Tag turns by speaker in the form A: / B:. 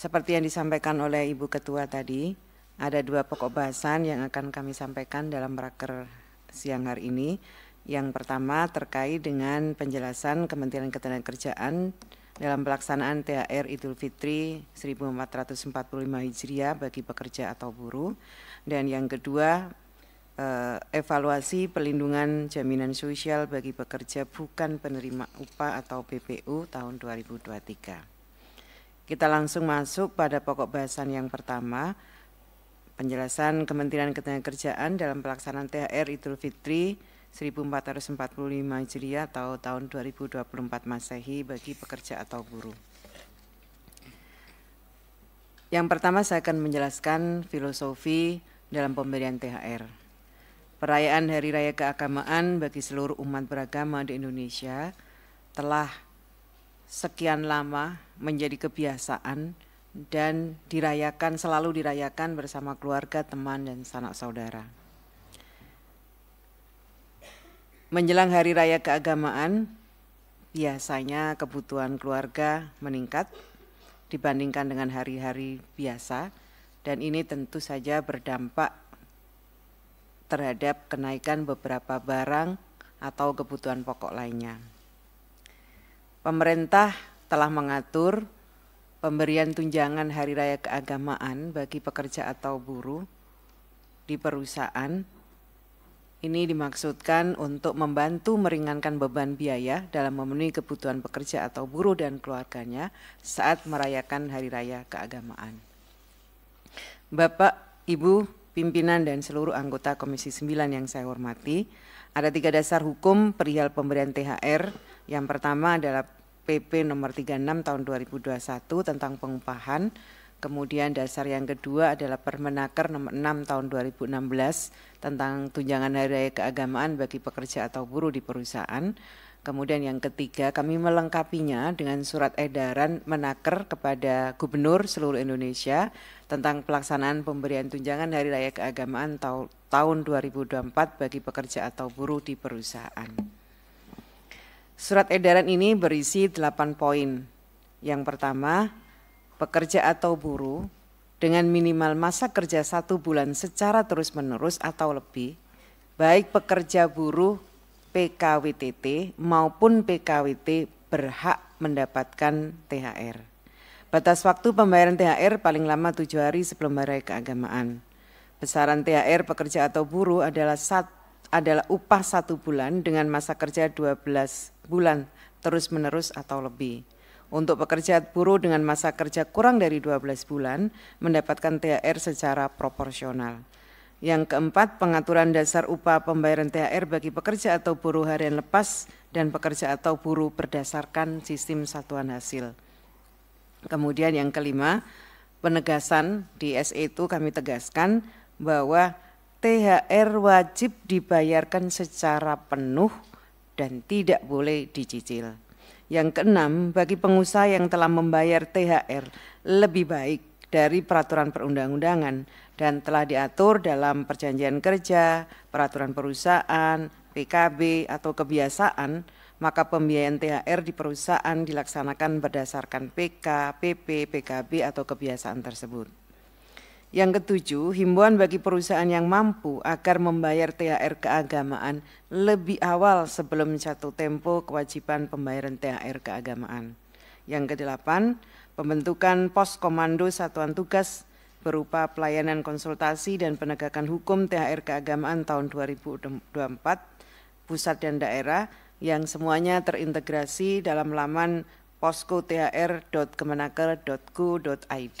A: Seperti yang disampaikan oleh Ibu Ketua tadi, ada dua pokok bahasan yang akan kami sampaikan dalam raker siang hari ini. Yang pertama terkait dengan penjelasan Kementerian Ketenagakerjaan dalam pelaksanaan THR Idul Fitri 1445 Hijriah bagi pekerja atau buruh. Dan yang kedua eh, evaluasi pelindungan jaminan sosial bagi pekerja bukan penerima upah atau PPU tahun 2023. Kita langsung masuk pada pokok bahasan yang pertama, penjelasan Kementerian Ketenagakerjaan dalam pelaksanaan THR Idul Fitri 1445 Hijriah atau tahun 2024 Masehi bagi pekerja atau buruh. Yang pertama saya akan menjelaskan filosofi dalam pemberian THR. Perayaan Hari Raya Keagamaan bagi seluruh umat beragama di Indonesia telah sekian lama menjadi kebiasaan dan dirayakan selalu dirayakan bersama keluarga, teman dan sanak saudara. Menjelang hari raya keagamaan, biasanya kebutuhan keluarga meningkat dibandingkan dengan hari-hari biasa dan ini tentu saja berdampak terhadap kenaikan beberapa barang atau kebutuhan pokok lainnya pemerintah telah mengatur pemberian tunjangan hari raya keagamaan bagi pekerja atau buruh di perusahaan. Ini dimaksudkan untuk membantu meringankan beban biaya dalam memenuhi kebutuhan pekerja atau buruh dan keluarganya saat merayakan hari raya keagamaan. Bapak, Ibu, pimpinan dan seluruh anggota Komisi 9 yang saya hormati, ada tiga dasar hukum perihal pemberian THR. Yang pertama adalah PP nomor 36 tahun 2021 tentang pengupahan. Kemudian dasar yang kedua adalah Permenaker nomor 6 tahun 2016 tentang tunjangan hari raya keagamaan bagi pekerja atau buruh di perusahaan. Kemudian yang ketiga, kami melengkapinya dengan surat edaran menaker kepada Gubernur seluruh Indonesia tentang pelaksanaan pemberian tunjangan Hari Raya Keagamaan tahun 2024 bagi pekerja atau buruh di perusahaan. Surat edaran ini berisi 8 poin. Yang pertama, pekerja atau buruh dengan minimal masa kerja satu bulan secara terus-menerus atau lebih, baik pekerja buruh PKWTT maupun PKWT berhak mendapatkan THR. Batas waktu pembayaran THR paling lama tujuh hari sebelum hari keagamaan. Besaran THR pekerja atau buruh adalah sat, adalah upah satu bulan dengan masa kerja 12 bulan terus-menerus atau lebih. Untuk pekerja buruh dengan masa kerja kurang dari 12 bulan mendapatkan THR secara proporsional. Yang keempat, pengaturan dasar upah pembayaran THR bagi pekerja atau buruh harian lepas dan pekerja atau buruh berdasarkan sistem satuan hasil. Kemudian yang kelima, penegasan di SE itu kami tegaskan bahwa THR wajib dibayarkan secara penuh dan tidak boleh dicicil. Yang keenam, bagi pengusaha yang telah membayar THR lebih baik dari peraturan perundang-undangan dan telah diatur dalam perjanjian kerja, peraturan perusahaan, PKB atau kebiasaan, maka pembiayaan THR di perusahaan dilaksanakan berdasarkan PK, PP, PKB atau kebiasaan tersebut. Yang ketujuh, himbauan bagi perusahaan yang mampu agar membayar THR keagamaan lebih awal sebelum satu tempo kewajiban pembayaran THR keagamaan. Yang kedelapan, pembentukan pos komando satuan tugas berupa pelayanan konsultasi dan penegakan hukum THR keagamaan tahun 2024 pusat dan daerah yang semuanya terintegrasi dalam laman poskothr.kemenaker.go.id.